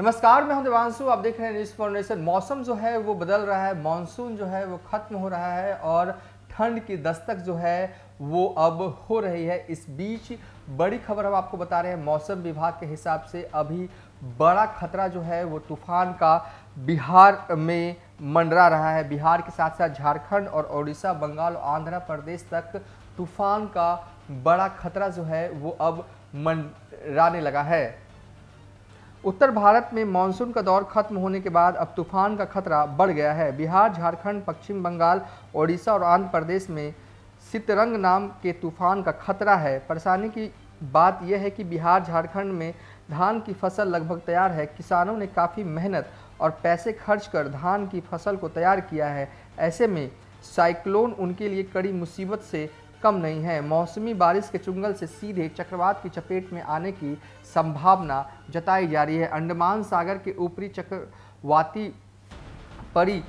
नमस्कार मैं हूं देवांशु आप देख रहे हैं न्यूज़ फाउंडेशन मौसम जो है वो बदल रहा है मानसून जो है वो ख़त्म हो रहा है और ठंड की दस्तक जो है वो अब हो रही है इस बीच बड़ी खबर हम आपको बता रहे हैं मौसम विभाग के हिसाब से अभी बड़ा खतरा जो है वो तूफान का बिहार में मंडरा रहा है बिहार के साथ साथ झारखंड और ओडिशा बंगाल और आंध्र प्रदेश तक तूफान का बड़ा खतरा जो है वो अब मंडराने लगा है उत्तर भारत में मानसून का दौर खत्म होने के बाद अब तूफान का खतरा बढ़ गया है बिहार झारखंड पश्चिम बंगाल ओडिशा और आंध्र प्रदेश में सितरंग नाम के तूफान का खतरा है परेशानी की बात यह है कि बिहार झारखंड में धान की फसल लगभग तैयार है किसानों ने काफ़ी मेहनत और पैसे खर्च कर धान की फसल को तैयार किया है ऐसे में साइक्लोन उनके लिए कड़ी मुसीबत से कम नहीं है मौसमी बारिश के चुंगल से सीधे चक्रवात की चपेट में आने की संभावना जताई जा रही है अंडमान सागर के ऊपरी चक्रवाती परी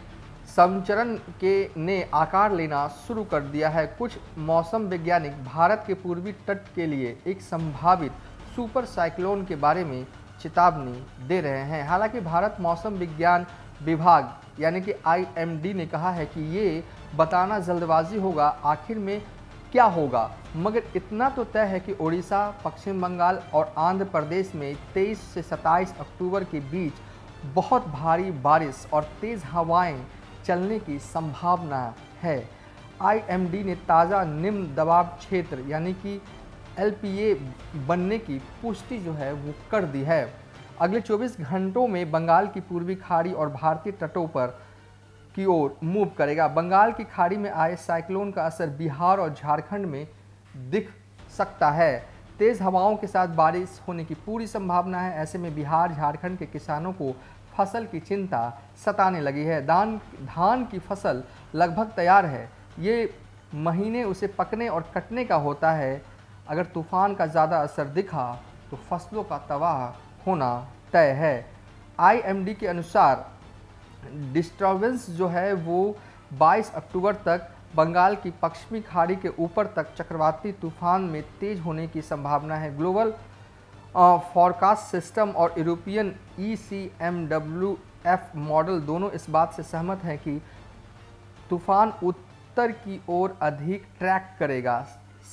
समचरण के ने आकार लेना शुरू कर दिया है कुछ मौसम वैज्ञानिक भारत के पूर्वी तट के लिए एक संभावित सुपर साइक्लोन के बारे में चेतावनी दे रहे हैं हालांकि भारत मौसम विज्ञान विभाग यानी कि आईएमडी ने कहा है कि ये बताना जल्दबाजी होगा आखिर में क्या होगा मगर इतना तो तय है कि ओडिशा पश्चिम बंगाल और आंध्र प्रदेश में 23 से 27 अक्टूबर के बीच बहुत भारी बारिश और तेज़ हवाएं चलने की संभावना है आईएमडी ने ताज़ा निम्न दबाव क्षेत्र यानी कि एलपीए बनने की पुष्टि जो है वो कर दी है अगले 24 घंटों में बंगाल की पूर्वी खाड़ी और भारतीय तटों पर की ओर मूव करेगा बंगाल की खाड़ी में आए साइक्लोन का असर बिहार और झारखंड में दिख सकता है तेज़ हवाओं के साथ बारिश होने की पूरी संभावना है ऐसे में बिहार झारखंड के किसानों को फसल की चिंता सताने लगी है दान धान की फसल लगभग तैयार है ये महीने उसे पकने और कटने का होता है अगर तूफान का ज़्यादा असर दिखा तो फसलों का तबाह होना तय है आईएमडी के अनुसार डिस्टर्बेंस जो है वो 22 अक्टूबर तक बंगाल की पश्चिमी खाड़ी के ऊपर तक चक्रवाती तूफान में तेज होने की संभावना है ग्लोबल फॉरकास्ट सिस्टम और European E C M W F model दोनों इस बात से सहमत हैं कि तूफान उत्तर की ओर अधिक ट्रैक करेगा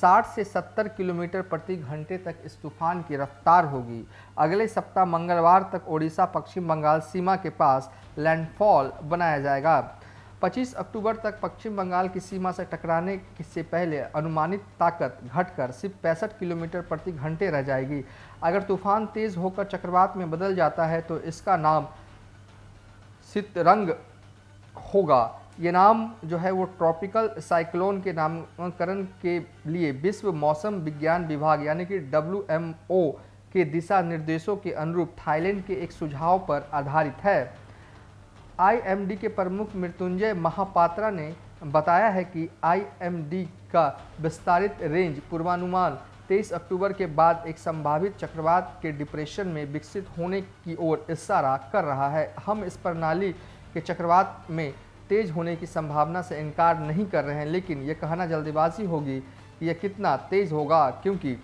60 से 70 किलोमीटर प्रति घंटे तक इस तूफान की रफ्तार होगी अगले सप्ताह मंगलवार तक ओडिशा पश्चिम बंगाल सीमा के पास लैंडफॉल बनाया जाएगा 25 अक्टूबर तक पश्चिम बंगाल की सीमा से टकराने से पहले अनुमानित ताकत घटकर सिर्फ पैंसठ किलोमीटर प्रति घंटे रह जाएगी अगर तूफान तेज़ होकर चक्रवात में बदल जाता है तो इसका नाम सितरंग होगा ये नाम जो है वो ट्रॉपिकल साइक्लोन के नामकरण के लिए विश्व मौसम विज्ञान विभाग यानी कि डब्ल्यू के दिशा निर्देशों के अनुरूप थाईलैंड के एक सुझाव पर आधारित है आईएमडी के प्रमुख मृत्युंजय महापात्रा ने बताया है कि आईएमडी का विस्तारित रेंज पूर्वानुमान 23 अक्टूबर के बाद एक संभावित चक्रवात के डिप्रेशन में विकसित होने की ओर इशारा कर रहा है हम इस प्रणाली के चक्रवात में तेज होने की संभावना से इनकार नहीं कर रहे हैं लेकिन ये कहना जल्दबाजी होगी कि यह कितना तेज होगा क्योंकि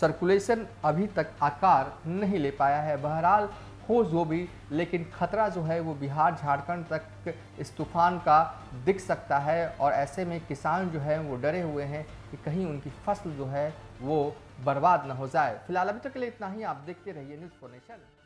सर्कुलेशन अभी तक आकार नहीं ले पाया है बहरहाल हो जो भी लेकिन खतरा जो है वो बिहार झारखंड तक इस तूफान का दिख सकता है और ऐसे में किसान जो है वो डरे हुए हैं कि कहीं उनकी फसल जो है वो बर्बाद ना हो जाए फिलहाल अभी तक के लिए इतना ही आप देखते रहिए न्यूज़ नेशन